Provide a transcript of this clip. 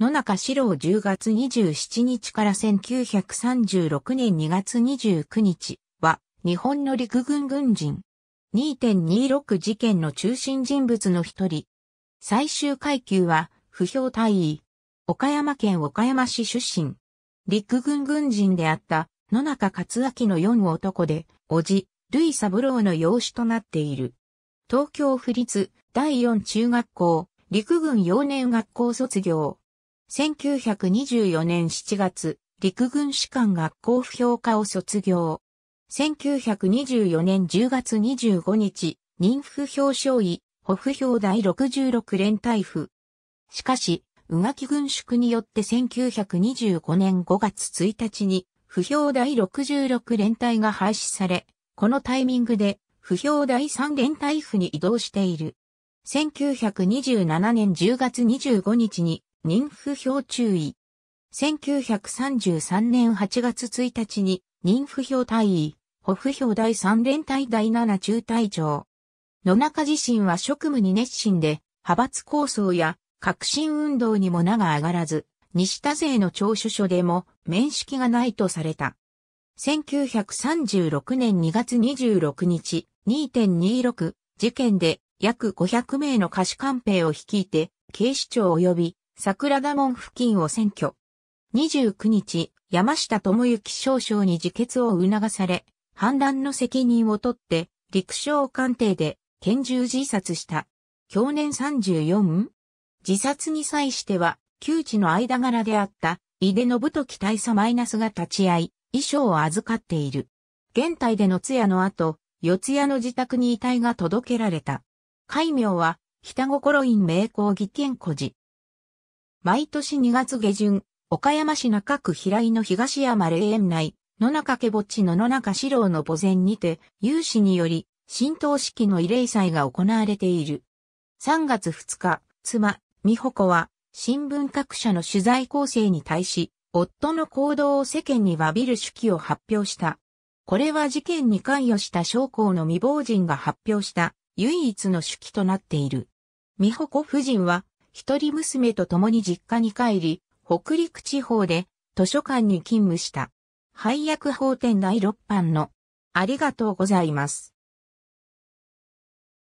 野中史郎10月27日から1936年2月29日は日本の陸軍軍人。2.26事件の中心人物の一人。最終階級は不評退位。岡山県岡山市出身。陸軍軍人であった野中克明の4男で、叔父、類三郎の養子となっている。東京府立第4中学校、陸軍幼年学校卒業。1924年7月、陸軍士官学校不評科を卒業。1924年10月25日、任府表彰位、補府表第66連隊府。しかし、宇垣軍縮によって1925年5月1日に、不評第66連隊が廃止され、このタイミングで、不評第3連隊府に移動している。1927年10月25日に、妊婦票注意。1933年8月1日に、妊婦票大尉、保府票第3連隊第7中隊長。野中自身は職務に熱心で、派閥構想や革新運動にも名が上がらず、西田勢の聴取所でも面識がないとされた。1936年2月26日、2.26事件で約500名の歌手官兵を率いて、警視庁及び桜田門付近を占拠。29日、山下智之少将に自決を促され、反乱の責任を取って、陸将官邸で拳銃自殺した。去年 34? 自殺に際しては、旧知の間柄であった、井出信時大佐マイナスが立ち会い、衣装を預かっている。現代での通夜の後、四谷の自宅に遺体が届けられた。戒名は、北心院名工義賢孤児。毎年2月下旬、岡山市中区平井の東山霊園内、野中家墓地の野中四郎の墓前にて、有志により、新党式の慰霊祭が行われている。3月2日、妻、美穂子は、新聞各社の取材構成に対し、夫の行動を世間に詫びる手記を発表した。これは事件に関与した将校の未亡人が発表した唯一の手記となっている。美穂子夫人は一人娘と共に実家に帰り、北陸地方で図書館に勤務した。配役法典第6版のありがとうございます。